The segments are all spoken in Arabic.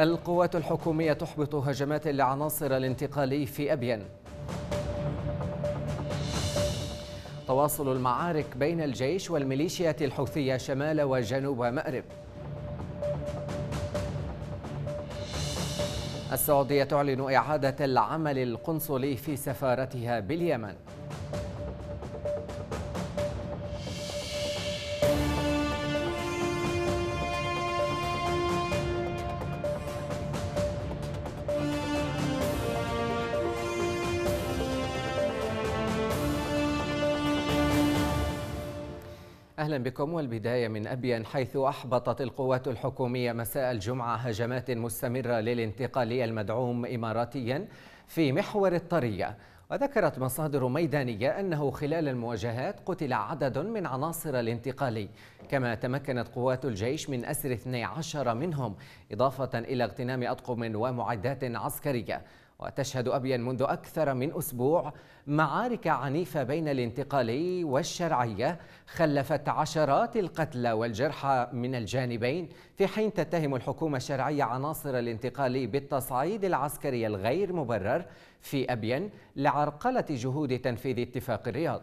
القوات الحكومية تحبط هجمات لعناصر الانتقالي في أبين تواصل المعارك بين الجيش والميليشيات الحوثية شمال وجنوب مأرب السعودية تعلن إعادة العمل القنصلي في سفارتها باليمن أهلا بكم والبداية من أبين حيث أحبطت القوات الحكومية مساء الجمعة هجمات مستمرة للانتقالي المدعوم إماراتيا في محور الطرية وذكرت مصادر ميدانية أنه خلال المواجهات قتل عدد من عناصر الانتقالي كما تمكنت قوات الجيش من أسر 12 منهم إضافة إلى اغتنام أطقم ومعدات عسكرية وتشهد أبين منذ أكثر من أسبوع معارك عنيفة بين الانتقالي والشرعية خلفت عشرات القتلى والجرحى من الجانبين في حين تتهم الحكومة الشرعية عناصر الانتقالي بالتصعيد العسكري الغير مبرر في أبين لعرقلة جهود تنفيذ اتفاق الرياض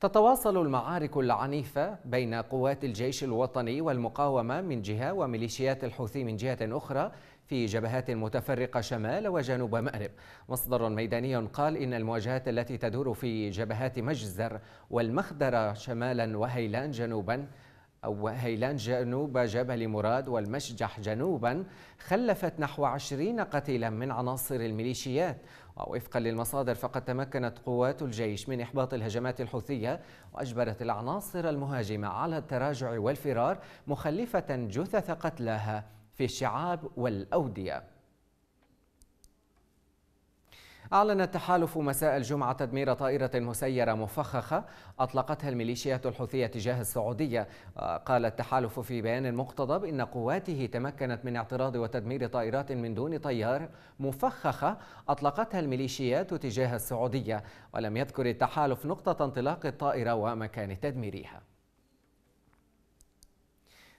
تتواصل المعارك العنيفة بين قوات الجيش الوطني والمقاومة من جهة وميليشيات الحوثي من جهة أخرى في جبهات متفرقة شمال وجنوب مأرب مصدر ميداني قال إن المواجهات التي تدور في جبهات مجزر والمخدرة شمالا وهيلان جنوبا أو هيلان جنوب جبل مراد والمشجح جنوبا خلفت نحو عشرين قتيلا من عناصر الميليشيات ووفقا للمصادر فقد تمكنت قوات الجيش من إحباط الهجمات الحوثية وأجبرت العناصر المهاجمة على التراجع والفرار مخلفة جثث قتلاها في الشعاب والأودية أعلن التحالف مساء الجمعة تدمير طائرة مسيرة مفخخة أطلقتها الميليشيات الحوثية تجاه السعودية آه، قال التحالف في بيان مقتضب إن قواته تمكنت من اعتراض وتدمير طائرات من دون طيار مفخخة أطلقتها الميليشيات تجاه السعودية ولم يذكر التحالف نقطة انطلاق الطائرة ومكان تدميرها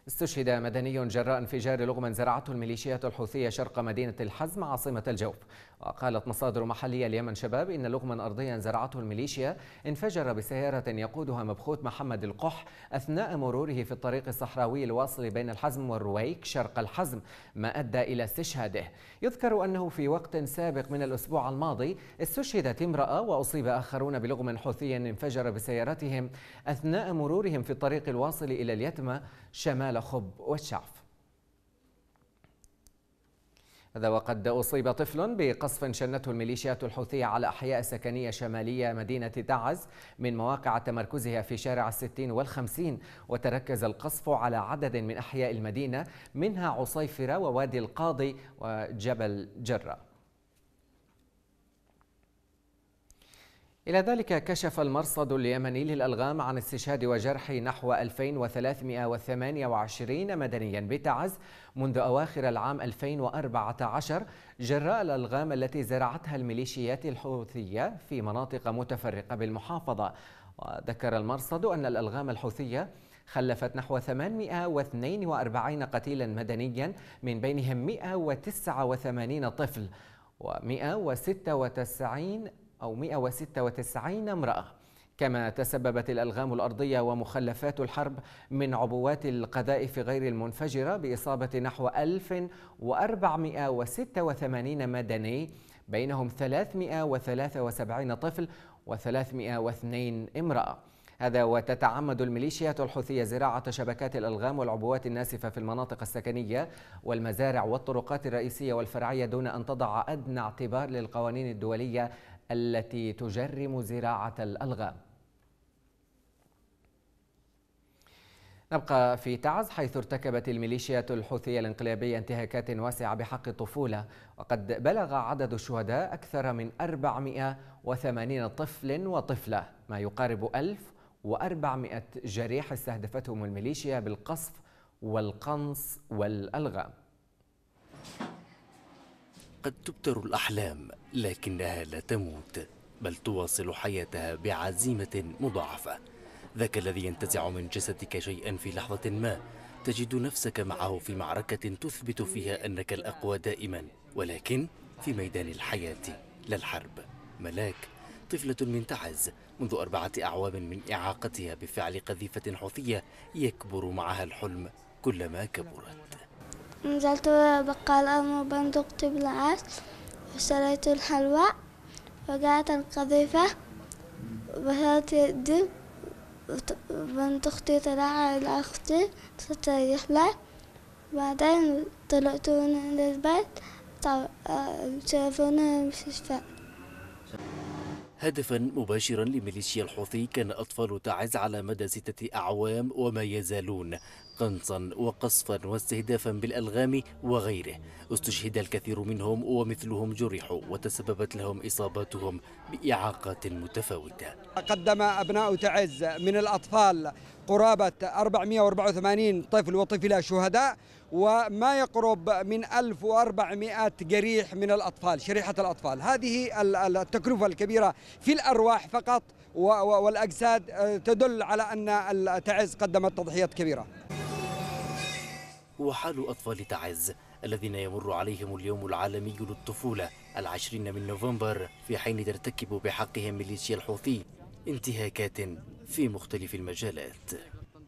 استشهد مدني جراء انفجار لغم زرعته الميليشيات الحوثية شرق مدينة الحزم عاصمة الجوف وقالت مصادر محلية اليمن شباب إن لغما أرضيا زرعته الميليشيا انفجر بسيارة يقودها مبخوت محمد القح أثناء مروره في الطريق الصحراوي الواصل بين الحزم والرويك شرق الحزم ما أدى إلى استشهاده يذكر أنه في وقت سابق من الأسبوع الماضي استشهدت امرأة وأصيب آخرون بلغم حوثي انفجر بسيارتهم أثناء مرورهم في الطريق الواصل إلى اليتمة شمال خب والشعف هذا وقد أصيب طفل بقصف شنته الميليشيات الحوثية على أحياء سكنية شمالية مدينة تعز من مواقع تمركزها في شارع الستين والخمسين وتركز القصف على عدد من أحياء المدينة منها عصيفرة ووادي القاضي وجبل جرة إلى ذلك كشف المرصد اليمني للألغام عن استشهاد وجرح نحو 2328 مدنيا بتعز منذ أواخر العام 2014 جراء الألغام التي زرعتها الميليشيات الحوثية في مناطق متفرقة بالمحافظة وذكر المرصد أن الألغام الحوثية خلفت نحو 842 قتيلا مدنيا من بينهم 189 طفل و196 أو 196 امرأة كما تسببت الألغام الأرضية ومخلفات الحرب من عبوات القذائف غير المنفجرة بإصابة نحو 1486 مدني بينهم 373 طفل و302 امرأة هذا وتتعمد الميليشيات الحوثية زراعة شبكات الألغام والعبوات الناسفة في المناطق السكنية والمزارع والطرقات الرئيسية والفرعية دون أن تضع أدنى اعتبار للقوانين الدولية التي تجرم زراعة الألغام نبقى في تعز حيث ارتكبت الميليشيات الحوثية الانقلابية انتهاكات واسعة بحق الطفولة وقد بلغ عدد الشهداء أكثر من 480 طفل وطفلة ما يقارب 1400 جريح استهدفتهم الميليشيا بالقصف والقنص والألغام قد تبتر الأحلام لكنها لا تموت بل تواصل حياتها بعزيمة مضاعفة ذاك الذي ينتزع من جسدك شيئا في لحظة ما تجد نفسك معه في معركة تثبت فيها أنك الأقوى دائما ولكن في ميدان الحياة لا الحرب ملاك طفلة من تعز منذ أربعة أعوام من إعاقتها بفعل قذيفة حوثية يكبر معها الحلم كلما كبرت نزلت بقال بندق تبلعات طيب وشريت الحلوى وقعت القذيفة وبهرت الدب بنت أختي طلع على أختي تستريح له بعدين طلعتوني للبيت آه، شافوني المستشفى هدفا مباشرا لميليشيا الحوثي كان أطفال تعز على مدى ستة أعوام وما يزالون قنصا وقصفا واستهدافا بالألغام وغيره استشهد الكثير منهم ومثلهم جرحوا وتسببت لهم إصاباتهم بإعاقات متفاوتة قدم أبناء تعز من الأطفال قرابة 484 طفل وطفلة شهداء وما يقرب من 1400 جريح من الأطفال شريحة الأطفال هذه التكلفة الكبيرة في الأرواح فقط والأجساد آه، تدل على أن تعز قدمت تضحيات كبيرة وحال أطفال تعز الذين يمر عليهم اليوم العالمي للطفولة العشرين من نوفمبر في حين ترتكب بحقهم ميليشيا الحوثي انتهاكات في مختلف المجالات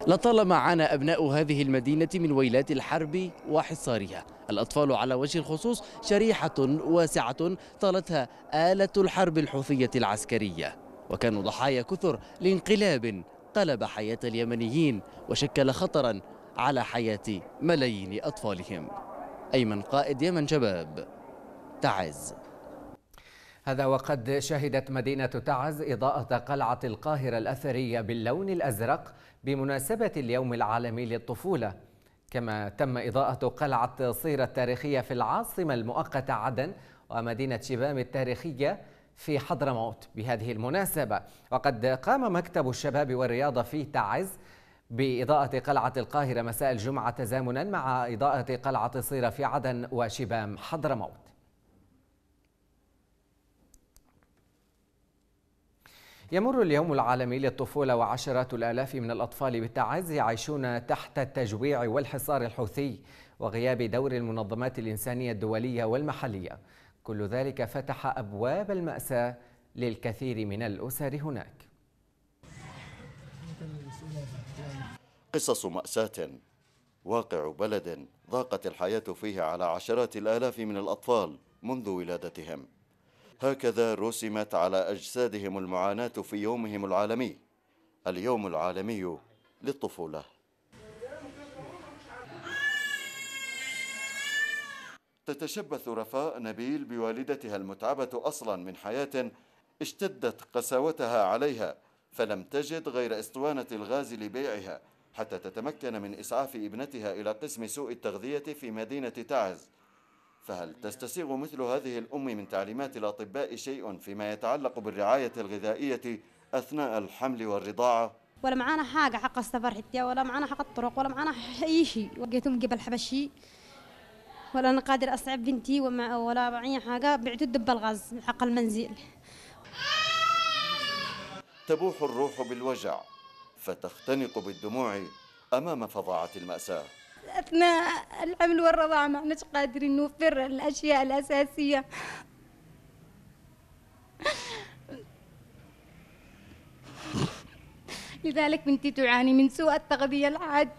لطالما عانى أبناء هذه المدينة من ويلات الحرب وحصارها الأطفال على وجه الخصوص شريحة واسعة طالتها آلة الحرب الحوثية العسكرية وكانوا ضحايا كثر لانقلاب قلب حياة اليمنيين وشكل خطرا على حياة ملايين أطفالهم أيمن قائد يمن شباب تعز هذا وقد شهدت مدينة تعز إضاءة قلعة القاهرة الأثرية باللون الأزرق بمناسبة اليوم العالمي للطفولة كما تم إضاءة قلعة صيرة التاريخية في العاصمة المؤقتة عدن ومدينة شبام التاريخية في حضرموت بهذه المناسبة وقد قام مكتب الشباب والرياضة في تعز بإضاءة قلعة القاهرة مساء الجمعة تزامنا مع إضاءة قلعة صيرة في عدن وشبام حضرموت يمر اليوم العالمي للطفولة وعشرات الآلاف من الأطفال بالتعازي يعيشون تحت التجويع والحصار الحوثي وغياب دور المنظمات الإنسانية الدولية والمحلية كل ذلك فتح أبواب المأساة للكثير من الأسر هناك قصص مأساة واقع بلد ضاقت الحياة فيه على عشرات الآلاف من الأطفال منذ ولادتهم هكذا رسمت على أجسادهم المعاناة في يومهم العالمي اليوم العالمي للطفولة تتشبث رفاء نبيل بوالدتها المتعبة أصلا من حياة اشتدت قساوتها عليها فلم تجد غير اسطوانة الغاز لبيعها حتى تتمكن من إسعاف ابنتها إلى قسم سوء التغذية في مدينة تعز فهل تستسيغ مثل هذه الأم من تعليمات الأطباء شيء فيما يتعلق بالرعاية الغذائية أثناء الحمل والرضاعة؟ ولا معانا حاجة حق السفر حتى ولا معانا حق الطرق ولا معانا أي شيء وقيتهم قبل حبشي ولا أنا قادر أصعب بنتي وما ولا معي حاجة بعتوا الدب الغاز حق المنزل تبوح الروح بالوجع فتختنق بالدموع أمام فظاعة المأساة أثناء الحمل والرضاعة ما احناش قادرين نوفر الأشياء الأساسية لذلك بنتي تعاني من سوء التغذية العاد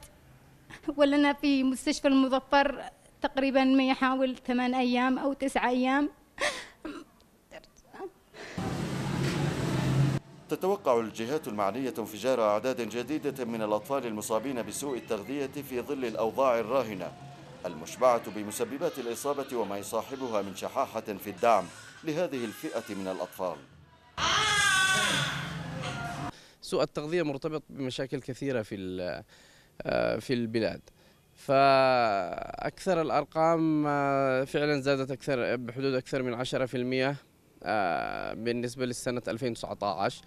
ولنا في مستشفى المظفر تقريبا ما يحاول ثمان أيام أو تسعة أيام تتوقع الجهات المعنية انفجار أعداد جديدة من الأطفال المصابين بسوء التغذية في ظل الأوضاع الراهنة المشبعة بمسببات الإصابة وما يصاحبها من شحاحة في الدعم لهذه الفئة من الأطفال سوء التغذية مرتبط بمشاكل كثيرة في آه، في البلاد فأكثر الأرقام آه، فعلا زادت أكثر بحدود أكثر من 10% آه، بالنسبة للسنة 2019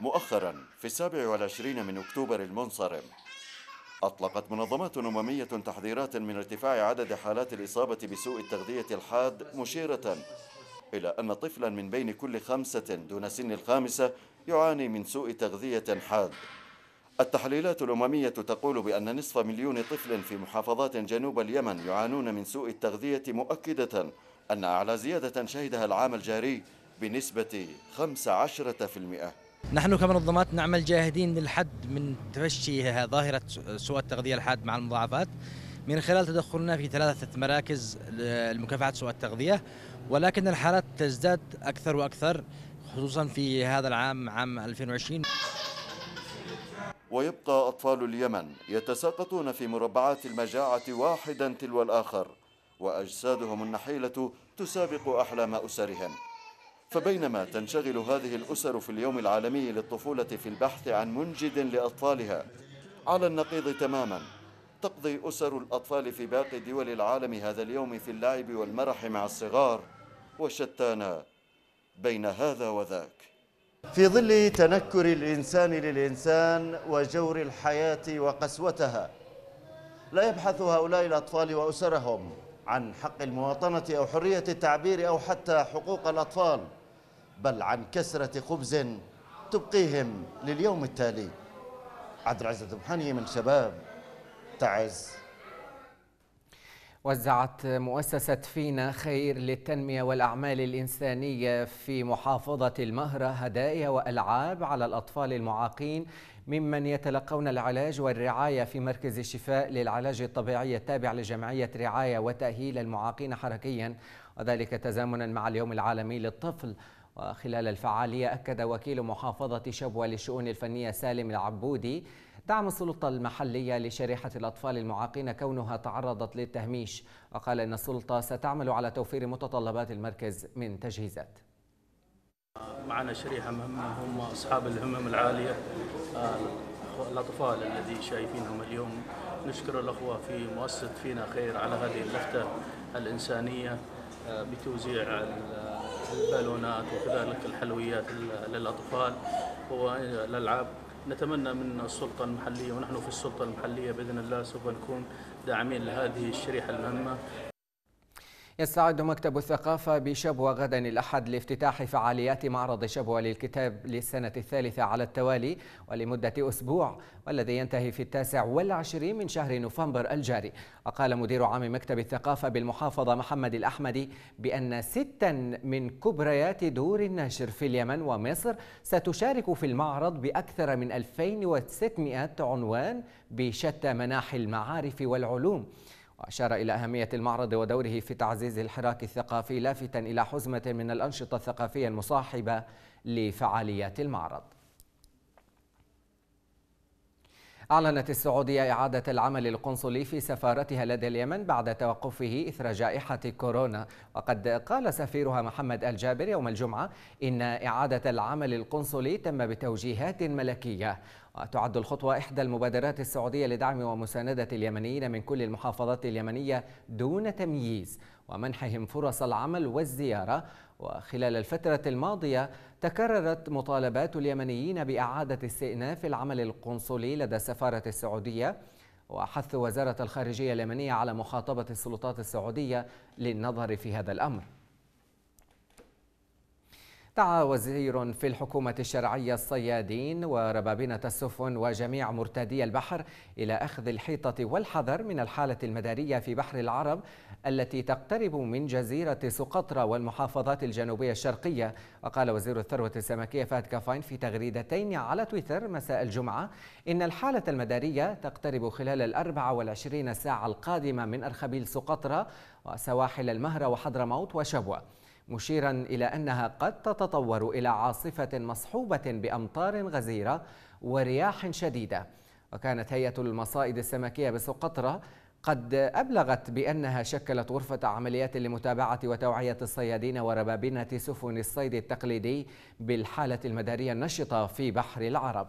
مؤخرا في السابع والعشرين من أكتوبر المنصرم أطلقت منظمات أممية تحذيرات من ارتفاع عدد حالات الإصابة بسوء التغذية الحاد مشيرة إلى أن طفلا من بين كل خمسة دون سن الخامسة يعاني من سوء تغذية حاد التحليلات الأممية تقول بأن نصف مليون طفل في محافظات جنوب اليمن يعانون من سوء التغذية مؤكدة أن أعلى زيادة شهدها العام الجاري بنسبة 15% نحن كمنظمات نعمل جاهدين للحد من تفشي ظاهرة سوء التغذية الحاد مع المضاعفات من خلال تدخلنا في ثلاثة مراكز لمكافحة سوء التغذية ولكن الحالات تزداد أكثر وأكثر خصوصا في هذا العام عام 2020 ويبقى أطفال اليمن يتساقطون في مربعات المجاعة واحدا تلو الآخر وأجسادهم النحيلة تسابق أحلام أسرهم فبينما تنشغل هذه الأسر في اليوم العالمي للطفولة في البحث عن منجد لأطفالها على النقيض تماما تقضي أسر الأطفال في باقي دول العالم هذا اليوم في اللعب والمرح مع الصغار وشتانا بين هذا وذاك في ظل تنكر الإنسان للإنسان وجور الحياة وقسوتها لا يبحث هؤلاء الأطفال وأسرهم عن حق المواطنة أو حرية التعبير أو حتى حقوق الأطفال بل عن كسرة خبز تبقيهم لليوم التالي عبد العزيز من شباب تعز وزعت مؤسسة فينا خير للتنمية والأعمال الإنسانية في محافظة المهرة هدايا وألعاب على الأطفال المعاقين ممن يتلقون العلاج والرعاية في مركز الشفاء للعلاج الطبيعي التابع لجمعية رعاية وتأهيل المعاقين حركيا وذلك تزامنا مع اليوم العالمي للطفل وخلال الفعالية أكد وكيل محافظة شبوة للشؤون الفنية سالم العبودي دعم السلطة المحلية لشريحة الأطفال المعاقين كونها تعرضت للتهميش وقال إن السلطة ستعمل على توفير متطلبات المركز من تجهيزات معنا شريحة مهمة هم أصحاب الهمم العالية آه، الأطفال الذي شايفينهم اليوم نشكر الأخوة في مؤسسة فينا خير على هذه اللفتة الإنسانية آه، بتوزيع البالونات وكذلك الحلويات للأطفال والألعاب نتمنى من السلطة المحلية ونحن في السلطة المحلية بإذن الله سوف نكون داعمين لهذه الشريحة المهمة يستعد مكتب الثقافة بشبوة غدا الأحد لافتتاح فعاليات معرض شبوة للكتاب للسنة الثالثة على التوالي ولمدة أسبوع والذي ينتهي في التاسع والعشرين من شهر نوفمبر الجاري وقال مدير عام مكتب الثقافة بالمحافظة محمد الأحمدي بأن ستا من كبريات دور الناشر في اليمن ومصر ستشارك في المعرض بأكثر من 2600 عنوان بشتى مناحي المعارف والعلوم وأشار إلى أهمية المعرض ودوره في تعزيز الحراك الثقافي لافتا إلى حزمة من الأنشطة الثقافية المصاحبة لفعاليات المعرض أعلنت السعودية إعادة العمل القنصلي في سفارتها لدى اليمن بعد توقفه إثر جائحة كورونا وقد قال سفيرها محمد الجابر يوم الجمعة إن إعادة العمل القنصلي تم بتوجيهات ملكية وتعد الخطوة إحدى المبادرات السعودية لدعم ومساندة اليمنيين من كل المحافظات اليمنية دون تمييز ومنحهم فرص العمل والزيارة وخلال الفترة الماضية تكررت مطالبات اليمنيين بإعادة استئناف العمل القنصلي لدى السفارة السعودية وحث وزارة الخارجية اليمنية على مخاطبة السلطات السعودية للنظر في هذا الأمر دعا وزير في الحكومة الشرعية الصيادين وربابنة السفن وجميع مرتادي البحر إلى أخذ الحيطة والحذر من الحالة المدارية في بحر العرب التي تقترب من جزيرة سقطرى والمحافظات الجنوبية الشرقية وقال وزير الثروة السمكية فهد كفاين في تغريدتين على تويتر مساء الجمعة إن الحالة المدارية تقترب خلال الأربع والعشرين ساعة القادمة من أرخبيل سقطرى وسواحل المهرة وحضرموت وشبوة مشيرا إلى أنها قد تتطور إلى عاصفة مصحوبة بأمطار غزيرة ورياح شديدة وكانت هيئة المصائد السمكية بسقطرة قد أبلغت بأنها شكلت غرفة عمليات لمتابعة وتوعية الصيادين وربابنة سفن الصيد التقليدي بالحالة المدارية النشطة في بحر العرب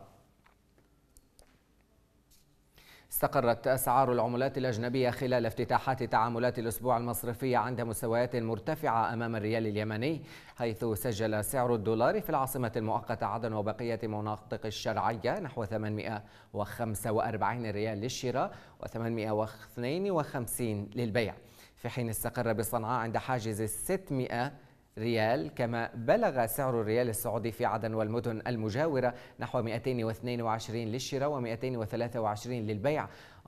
استقرت أسعار العملات الأجنبية خلال افتتاحات تعاملات الأسبوع المصرفية عند مستويات مرتفعة أمام الريال اليمني حيث سجل سعر الدولار في العاصمة المؤقتة عدن وبقية مناطق الشرعية نحو 845 ريال للشراء و852 للبيع في حين استقر بصنعاء عند حاجز 600 ريال كما بلغ سعر الريال السعودي في عدن والمدن المجاورة نحو 222 للشراء و223 للبيع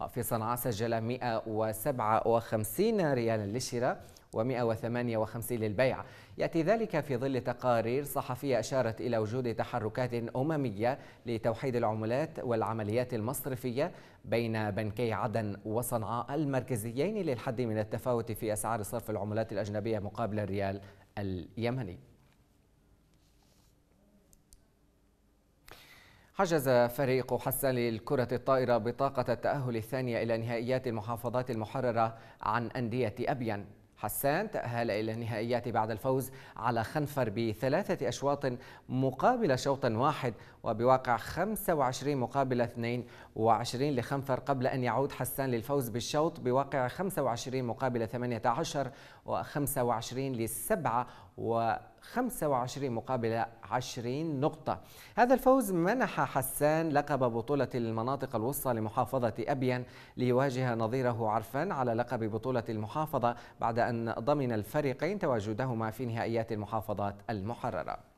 في صنعاء سجل 157 ريالا للشراء و158 للبيع يأتي ذلك في ظل تقارير صحفية أشارت إلى وجود تحركات أممية لتوحيد العملات والعمليات المصرفية بين بنكي عدن وصنعاء المركزيين للحد من التفاوت في أسعار صرف العملات الأجنبية مقابل الريال اليمني حجز فريق حسان للكرة الطائرة بطاقة التأهل الثانية إلى نهائيات المحافظات المحررة عن أندية أبين حسان تأهل إلى النهائيات بعد الفوز على خنفر بثلاثة أشواط مقابل شوط واحد وبواقع 25 مقابل 22 لخنفر قبل أن يعود حسان للفوز بالشوط بواقع 25 مقابل 18 25 7 و 25 مقابل 20 نقطة هذا الفوز منح حسان لقب بطولة المناطق الوسطى لمحافظة أبين ليواجه نظيره عرفان على لقب بطولة المحافظة بعد أن ضمن الفريقين تواجدهما في نهائيات المحافظات المحررة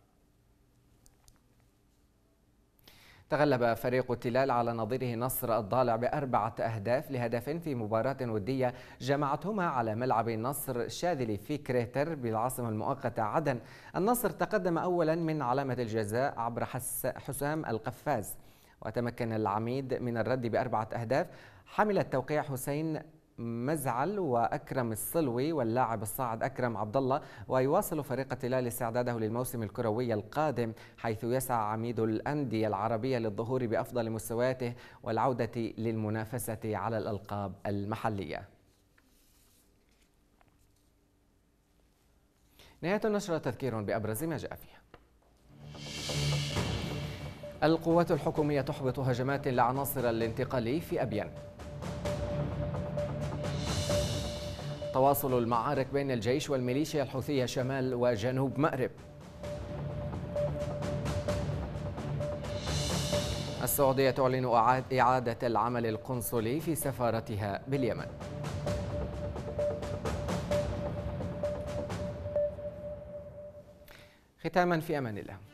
تغلب فريق التلال على نظيره نصر الضالع بأربعة أهداف لهدف في مباراة ودية جمعتهما على ملعب النصر الشاذلي في كريتر بالعاصمة المؤقتة عدن النصر تقدم أولا من علامة الجزاء عبر حسام القفاز وتمكن العميد من الرد بأربعة أهداف حمل التوقيع حسين مزعل واكرم الصلوي واللاعب الصاعد اكرم عبد الله ويواصل فريق التلال استعداده للموسم الكروي القادم حيث يسعى عميد الانديه العربيه للظهور بافضل مستوياته والعوده للمنافسه على الالقاب المحليه نهايه النشره تذكير بابرز ما جاء فيها القوات الحكوميه تحبط هجمات لعناصر الانتقالي في ابين تواصل المعارك بين الجيش والميليشيا الحوثية شمال وجنوب مأرب السعودية تعلن إعادة العمل القنصلي في سفارتها باليمن ختاما في أمان الله